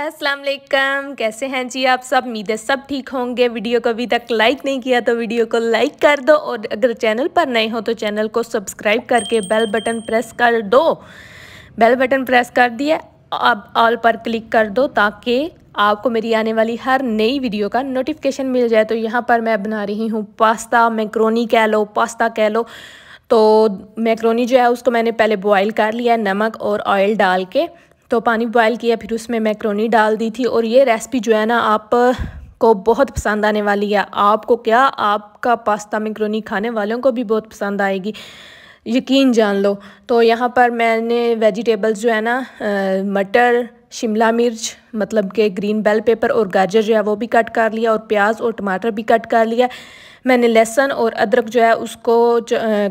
वालेकुम कैसे हैं जी आप सब उम्मीद है सब ठीक होंगे वीडियो को अभी तक लाइक नहीं किया तो वीडियो को लाइक कर दो और अगर चैनल पर नए हो तो चैनल को सब्सक्राइब करके बेल बटन प्रेस कर दो बेल बटन प्रेस कर दिया अब ऑल पर क्लिक कर दो ताकि आपको मेरी आने वाली हर नई वीडियो का नोटिफिकेशन मिल जाए तो यहाँ पर मैं बना रही हूँ पास्ता मैक्रोनी कह लो पास्ता कह लो तो मैक्रोनी जो है उसको मैंने पहले बॉयल कर लिया नमक और ऑयल डाल के तो पानी बॉयल किया फिर उसमें मैक्रोनी डाल दी थी और ये रेसिपी जो है ना आप को बहुत पसंद आने वाली है आपको क्या आपका पास्ता मैक्रोनी खाने वालों को भी बहुत पसंद आएगी यकीन जान लो तो यहाँ पर मैंने वेजिटेबल्स जो है ना मटर शिमला मिर्च मतलब के ग्रीन बेल पेपर और गाजर जो है वो भी कट कर लिया और प्याज और टमाटर भी कट कर लिया मैंने लहसुन और अदरक जो है उसको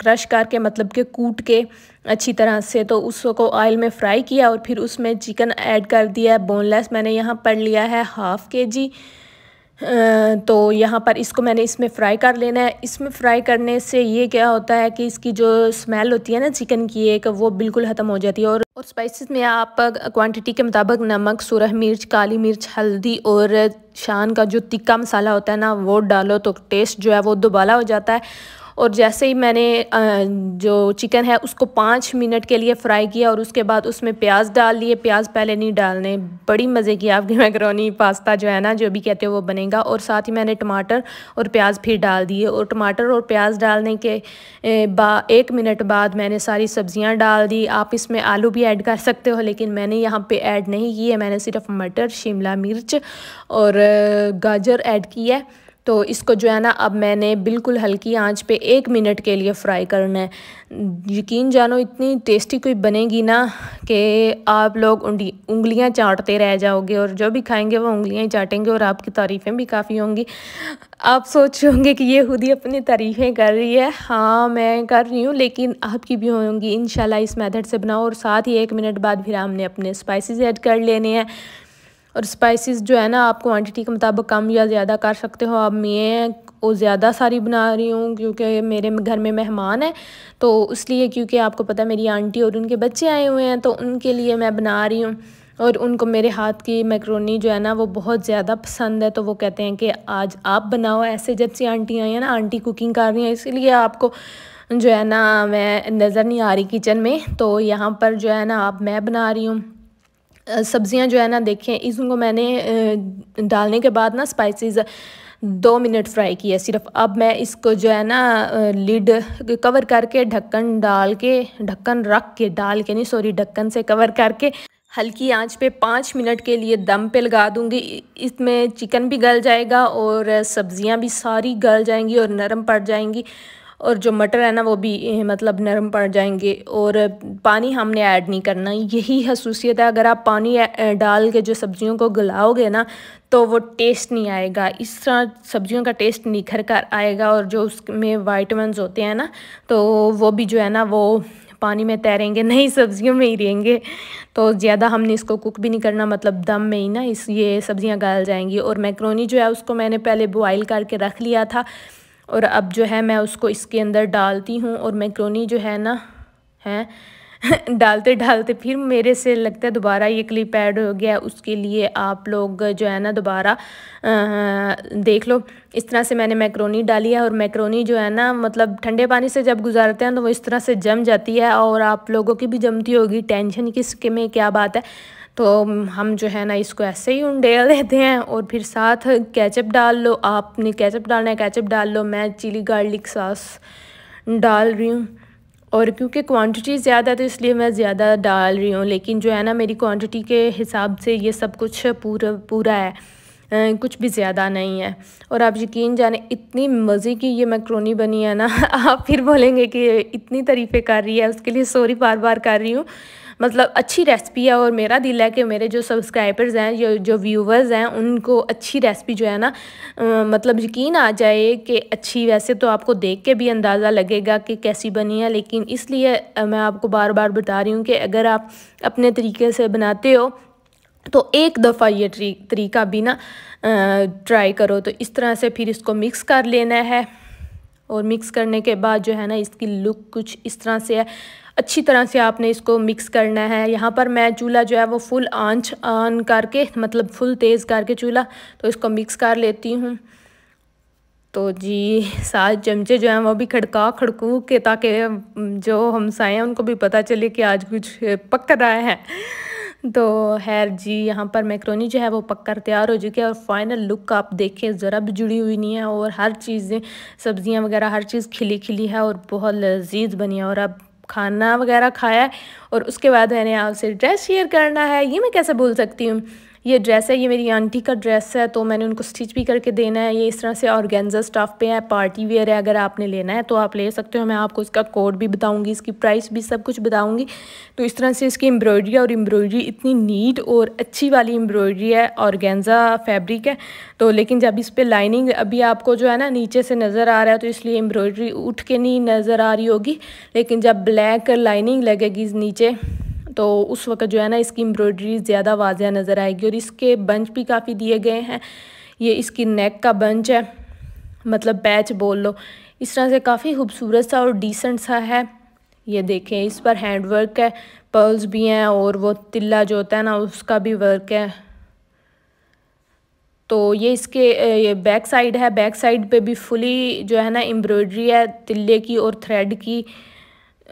क्रश करके मतलब के कूट के अच्छी तरह से तो उसको ऑयल में फ्राई किया और फिर उसमें चिकन ऐड कर दिया बोनलेस मैंने यहाँ पर लिया है हाफ़ के जी तो यहाँ पर इसको मैंने इसमें फ्राई कर लेना है इसमें फ्राई करने से ये क्या होता है कि इसकी जो स्मेल होती है ना चिकन की एक वो बिल्कुल ख़त्म हो जाती है और और स्पाइसेस में आप क्वांटिटी के मुताबिक नमक सुरह मिर्च काली मिर्च हल्दी और शान का जो तिक्का मसाला होता है ना वो डालो तो टेस्ट जो है वो दुबला हो जाता है और जैसे ही मैंने जो चिकन है उसको पाँच मिनट के लिए फ्राई किया और उसके बाद उसमें प्याज डाल लिए प्याज पहले नहीं डालने बड़ी मज़े की आपकी मैक्रोनी पास्ता जो है ना जो भी कहते हो वो बनेगा और साथ ही मैंने टमाटर और प्याज फिर डाल दिए और टमाटर और प्याज डालने के बा एक मिनट बाद मैंने सारी सब्ज़ियाँ डाल दी आप इसमें आलू भी ऐड कर सकते हो लेकिन मैंने यहाँ पे ऐड नहीं की है मैंने सिर्फ मटर शिमला मिर्च और गाजर ऐड की है तो इसको जो है ना अब मैंने बिल्कुल हल्की आंच पे एक मिनट के लिए फ्राई करना है यकीन जानो इतनी टेस्टी कोई बनेगी ना कि आप लोग उंगलियां चाटते रह जाओगे और जो भी खाएंगे वो उंगलियां ही चाटेंगे और आपकी तारीफ़ें भी काफ़ी होंगी आप सोच होंगे कि ये खुद ही अपनी तारीफ़ें कर रही है हाँ मैं कर रही हूँ लेकिन आपकी भी होंगी इन इस मैथड से बनाओ और साथ ही एक मिनट बाद फिर हमने अपने स्पाइसिस ऐड कर लेने हैं और स्पाइसेस जो है ना आप क्वांटिटी के मुताबिक कम या ज़्यादा कर सकते हो अब मैं वो ज़्यादा सारी बना रही हूँ क्योंकि मेरे घर में मेहमान हैं तो इसलिए क्योंकि आपको पता है मेरी आंटी और उनके बच्चे आए हुए हैं तो उनके लिए मैं बना रही हूँ और उनको मेरे हाथ की मैक्रोनी जो है ना वो बहुत ज़्यादा पसंद है तो वो कहते हैं कि आज आप बनाओ ऐसे जब से आंटी आई हैं ना आंटी कुकिंग कर रही हैं इसलिए आपको जो है ना मैं नज़र नहीं आ रही किचन में तो यहाँ पर जो है ना आप मैं बना रही हूँ सब्ज़ियाँ जो है ना देखें इसको मैंने डालने के बाद ना स्पाइसेस दो मिनट फ्राई किया सिर्फ अब मैं इसको जो है ना लिड कवर करके ढक्कन डाल के ढक्कन रख के डाल के नहीं सॉरी ढक्कन से कवर करके हल्की आंच पे पाँच मिनट के लिए दम पे लगा दूंगी इसमें चिकन भी गल जाएगा और सब्ज़ियाँ भी सारी गल जाएंगी और नरम पड़ जाएंगी और जो मटर है ना वो भी मतलब नरम पड़ जाएंगे और पानी हमने ऐड नहीं करना यही खसूसियत है अगर आप पानी डाल के जो सब्जियों को गलाओगे ना तो वो टेस्ट नहीं आएगा इस तरह सब्जियों का टेस्ट निखर कर आएगा और जो उसमें वाइटमिन होते हैं ना तो वो भी जो है ना वो पानी में तैरेंगे नहीं सब्जियों में ही रहेंगे तो ज़्यादा हमने इसको कुक भी नहीं करना मतलब दम में ही ना इस ये सब्ज़ियाँ गल जाएंगी और मैक्रोनी जो है उसको मैंने पहले बॉयल करके रख लिया था और अब जो है मैं उसको इसके अंदर डालती हूँ और मैक्रोनी जो है ना है डालते डालते फिर मेरे से लगता है दोबारा ये क्लिप ऐड हो गया उसके लिए आप लोग जो है ना दोबारा देख लो इस तरह से मैंने मैक्रोनी डाली है और मैक्रोनी जो है ना मतलब ठंडे पानी से जब गुजारते हैं तो वो इस तरह से जम जाती है और आप लोगों की भी जमती होगी टेंशन किसके में क्या बात है तो हम जो है ना इसको ऐसे ही उंडेल देते हैं और फिर साथ कैचअप डाल लो आपने कैचअप डालना है कैचअप डाल लो मैं चिली गार्लिक सॉस डाल रही हूँ और क्योंकि क्वांटिटी ज़्यादा तो इसलिए मैं ज़्यादा डाल रही हूँ लेकिन जो है ना मेरी क्वांटिटी के हिसाब से ये सब कुछ पूरा पूरा है कुछ भी ज़्यादा नहीं है और आप यकीन जाने इतनी मज़े की ये मैक्रोनी बनी है ना आप फिर बोलेंगे कि इतनी तारीफ़ें कर रही है उसके लिए सॉरी बार बार कर रही हूँ मतलब अच्छी रेसिपी है और मेरा दिल है कि मेरे जो सब्सक्राइबर्स हैं जो जो व्यूवर्स हैं उनको अच्छी रेसिपी जो है ना मतलब यकीन आ जाए कि अच्छी वैसे तो आपको देख के भी अंदाज़ा लगेगा कि कैसी बनी है लेकिन इसलिए मैं आपको बार बार बता रही हूँ कि अगर आप अपने तरीके से बनाते हो तो एक दफ़ा ये तरीका भी ना ट्राई करो तो इस तरह से फिर इसको मिक्स कर लेना है और मिक्स करने के बाद जो है ना इसकी लुक कुछ इस तरह से है अच्छी तरह से आपने इसको मिक्स करना है यहाँ पर मैं चूल्हा जो है वो फुल आंच ऑन करके मतलब फुल तेज़ करके चूल्हा तो इसको मिक्स कर लेती हूँ तो जी सात चमचे जो हैं वो भी खड़का खड़कू के ताकि जो हमसाए हैं उनको भी पता चले कि आज कुछ पक रहा है तो हैर जी यहाँ पर मैक्रोनी जो है वो पककर तैयार हो चुकी है और फाइनल लुक आप देखें ज़रा भी जुड़ी हुई नहीं है और हर चीज़ें सब्ज़ियाँ वगैरह हर चीज़ खिली खिली है और बहुत लजीज बनी है और अब खाना वगैरह खाया है और उसके बाद मैंने आपसे ड्रेस शेयर करना है ये मैं कैसे भूल सकती हूँ ये ड्रेस है ये मेरी आंटी का ड्रेस है तो मैंने उनको स्टिच भी करके देना है ये इस तरह से ऑर्गेन्जा स्टफ़ पे है पार्टी वेयर है अगर आपने लेना है तो आप ले सकते हो मैं आपको इसका कोड भी बताऊँगी इसकी प्राइस भी सब कुछ बताऊँगी तो इस तरह से इसकी एम्ब्रॉयडरी और एम्ब्रॉयडरी इतनी नीट और अच्छी वाली एम्ब्रॉयडरी है ऑर्गेन्जा फैब्रिक है तो लेकिन जब इस पर लाइनिंग अभी आपको जो है ना नीचे से नज़र आ रहा है तो इसलिए एम्ब्रॉयडरी उठ के नहीं नज़र आ रही होगी लेकिन जब ब्लैक लाइनिंग लगेगी नीचे तो उस वक्त जो है ना इसकी एम्ब्रॉयडरी ज़्यादा वाजिया नज़र आएगी और इसके बंच भी काफ़ी दिए गए हैं ये इसकी नेक का बंच है मतलब पैच बोल लो इस तरह से काफ़ी खूबसूरत सा और डिसेंट सा है ये देखें इस पर हैंड वर्क है पर्ल्स भी हैं और वो तिल्ला जो होता है ना उसका भी वर्क है तो ये इसके ये बैक साइड है बैक साइड पे भी फुली जो है ना एम्ब्रॉयडरी है तिल्ले की और थ्रेड की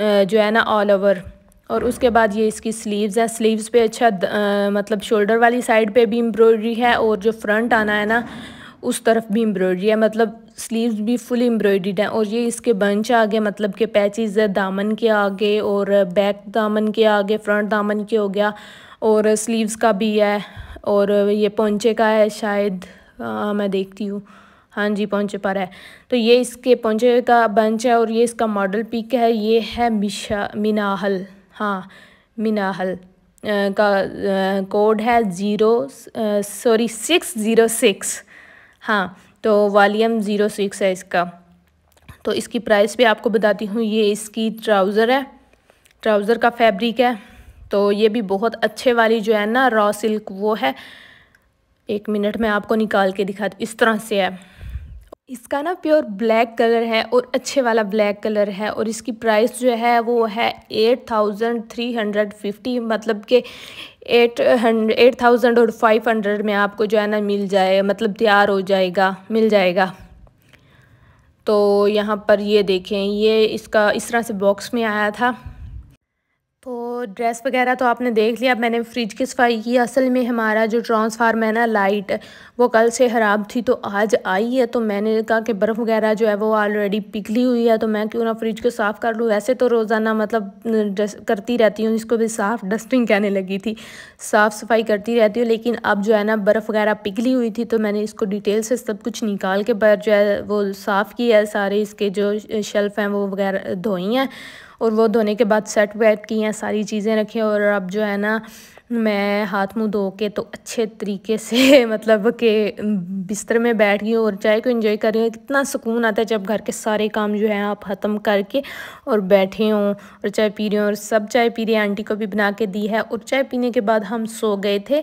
जो है ना ऑल ओवर और उसके बाद ये इसकी स्लीव्स है स्लीव्स पे अच्छा आ, मतलब शोल्डर वाली साइड पे भी एम्ब्रॉयडरी है और जो फ्रंट आना है ना उस तरफ भी एम्ब्रॉयडरी है मतलब स्लीव्स भी फुल एम्ब्रॉयडर्ड हैं और ये इसके बंच आगे मतलब के पैचेज है दामन के आगे और बैक दामन के आगे फ्रंट दामन के हो गया और स्लीव्स का भी है और ये पौचे का है शायद आ, मैं देखती हूँ हाँ जी पौचे पर है तो ये इसके पौचे का बंच है और ये इसका मॉडल पिक है ये है मिशा मिनाहल हाँ मिनाहल का कोड है zero sorry six zero six हाँ तो वालीम ज़ीरो सिक्स है इसका तो इसकी प्राइस भी आपको बताती हूँ ये इसकी ट्राउज़र है ट्राउज़र का फैब्रिक है तो ये भी बहुत अच्छे वाली जो है ना रॉ सिल्क वो है एक मिनट में आपको निकाल के दिखा इस तरह से है इसका ना प्योर ब्लैक कलर है और अच्छे वाला ब्लैक कलर है और इसकी प्राइस जो है वो है eight thousand three hundred fifty मतलब के एट हंड्रेड एट थाउजेंड और फाइव हंड्रेड में आपको जो है ना मिल जाए मतलब तैयार हो जाएगा मिल जाएगा तो यहाँ पर ये देखें ये इसका इस तरह से बॉक्स में आया था तो ड्रेस वगैरह तो आपने देख लिया मैंने फ्रिज की सफाई की असल में हमारा जो ट्रांसफार्मर है ना लाइट वो कल से ख़राब थी तो आज आई है तो मैंने कहा कि बर्फ़ वगैरह जो है वो ऑलरेडी पिघली हुई है तो मैं क्यों ना फ्रिज को साफ़ कर लूँ वैसे तो रोज़ाना मतलब करती रहती हूँ इसको भी साफ़ डस्टिंग कहने लगी थी साफ़ सफाई करती रहती हूँ लेकिन अब जो है ना बर्फ़ वगैरह पिघली हुई थी तो मैंने इसको डिटेल से सब कुछ निकाल के बर जो है वो साफ़ किया है सारे इसके जो शेल्फ़ हैं वो वगैरह धोई हैं और वो धोने के बाद सेट वेट की हैं सारी चीज़ें रखी और अब जो है ना मैं हाथ मुंह धो के तो अच्छे तरीके से मतलब के बिस्तर में बैठ गई और चाय को एंजॉय कर रही हूँ कितना सुकून आता है जब घर के सारे काम जो है आप ख़त्म करके और बैठे हों और चाय पी रही हों और सब चाय पी रही आंटी को भी बना के दी है और चाय पीने के बाद हम सो गए थे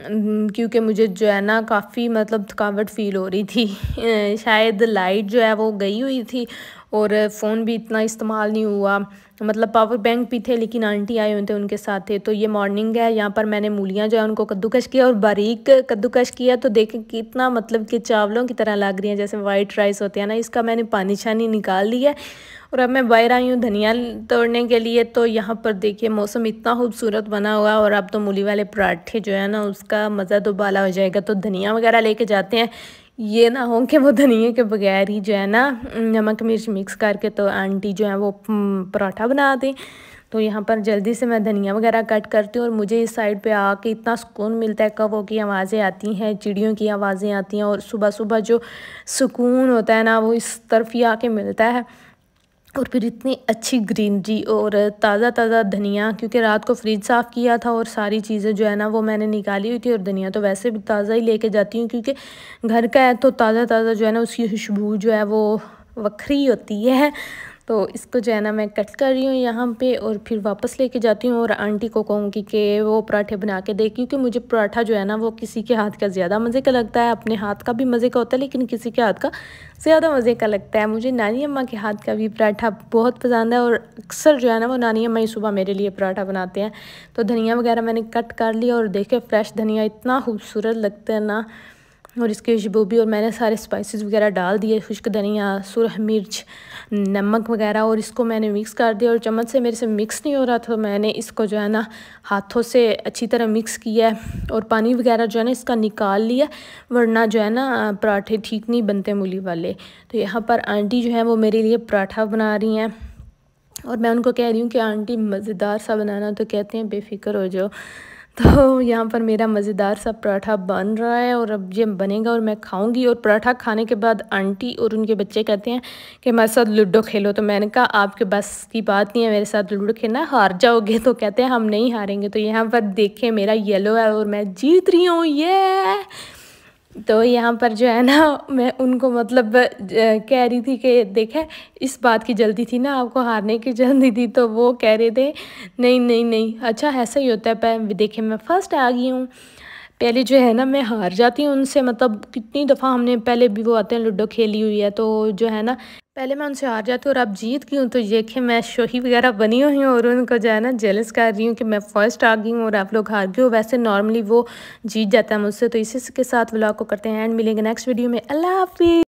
क्योंकि मुझे जो है ना काफ़ी मतलब थकावट फील हो रही थी शायद लाइट जो है वो गई हुई थी और फ़ोन भी इतना इस्तेमाल नहीं हुआ मतलब पावर बैंक भी थे लेकिन आंटी आए हुए थे उनके साथ थे तो ये मॉर्निंग है यहाँ पर मैंने मूलियाँ जो है उनको कद्दूकश किया और बारीक कद्दूकश किया तो देखें कितना मतलब कि चावलों की तरह लग रही हैं जैसे वाइट राइस होते हैं ना इसका मैंने पानी छानी निकाल लिया और अब मैं बाहर आई हूँ धनिया तोड़ने के लिए तो यहाँ पर देखिए मौसम इतना खूबसूरत बना हुआ और अब तो मूली वाले पराठे जो है ना उसका मज़ा तो बाला हो जाएगा तो धनिया वगैरह लेके जाते हैं ये ना हो कि वो धनिए के बगैर ही जो है ना नमक मिर्च मिक्स करके तो आंटी जो है वो पराठा बना दें तो यहाँ पर जल्दी से मैं धनिया वगैरह कट करती हूँ और मुझे इस साइड पे आके इतना सुकून मिलता है कवों की आवाज़ें आती हैं चिड़ियों की आवाज़ें आती हैं और सुबह सुबह जो सुकून होता है ना वो इस तरफ ही आके मिलता है और फिर इतनी अच्छी ग्रीनरी और ताज़ा ताज़ा धनिया क्योंकि रात को फ्रिज साफ़ किया था और सारी चीज़ें जो है ना वो मैंने निकाली हुई थी और धनिया तो वैसे भी ताज़ा ही लेके जाती हूँ क्योंकि घर का है तो ताज़ा ताज़ा जो है ना उसकी खुशबू जो है वो वक्री होती है तो इसको जो है ना मैं कट कर रही हूँ यहाँ पे और फिर वापस लेके जाती हूँ और आंटी को कहूँगी कि वो पराठे बना के दे क्योंकि मुझे पराठा जो है ना वो किसी के हाथ का ज़्यादा मज़े का लगता है अपने हाथ का भी मज़े का होता है लेकिन किसी के हाथ का ज़्यादा मज़े का लगता है मुझे नानी अम्मा के हाथ का भी पराठा बहुत पसंद है और अक्सर जो है ना वो नानी अम्मा ही सुबह मेरे लिए पराठा बनाते हैं तो धनिया वगैरह मैंने कट कर लिया और देखे फ्रेश धनिया इतना खूबसूरत लगता है ना और इसके जबूबी और मैंने सारे स्पाइसेस वगैरह डाल दिए खुश्क धनिया सुरह मिर्च नमक वगैरह और इसको मैंने मिक्स कर दिया और चम्मच से मेरे से मिक्स नहीं हो रहा था तो मैंने इसको जो है ना हाथों से अच्छी तरह मिक्स किया और पानी वगैरह जो है ना इसका निकाल लिया वरना जो है ना पराठे ठीक नहीं बनते मूली वाले तो यहाँ पर आंटी जो है वो मेरे लिए पराठा बना रही हैं और मैं उनको कह रही हूँ कि आंटी मज़ेदार सा बनाना तो कहते हैं बेफिक्र हो जाओ तो यहाँ पर मेरा मज़ेदार सा पराठा बन रहा है और अब ये बनेगा और मैं खाऊंगी और पराठा खाने के बाद आंटी और उनके बच्चे कहते हैं कि मेरे साथ लूडो खेलो तो मैंने कहा आपके बस की बात नहीं है मेरे साथ लूडो खेलना हार जाओगे तो कहते हैं हम नहीं हारेंगे तो यहाँ पर देखें मेरा येलो है और मैं जीत रही हूँ ये तो यहाँ पर जो है ना मैं उनको मतलब कह रही थी कि देखें इस बात की जल्दी थी ना आपको हारने की जल्दी थी तो वो कह रहे थे नहीं नहीं नहीं अच्छा ऐसा ही होता है पर देखे मैं फ़र्स्ट आ गई हूँ पहले जो है ना मैं हार जाती हूँ उनसे मतलब कितनी दफ़ा हमने पहले भी वो आते हैं लूडो खेली हुई है तो जो है ना पहले मैं उनसे हार जाती हूँ और अब जीत गई हूँ तो ये कि मैं शोही वगैरह बनी हुई हूँ और उनको जो है ना जेलस कर रही हूँ कि मैं फर्स्ट आ गई हूँ और आप लोग हार गए हो वैसे नॉर्मली वो जीत जाता है मुझसे तो इसी के साथ ब्लॉग को करते हैं एंड मिलेंगे नेक्स्ट वीडियो में अल्लाह हाफिज़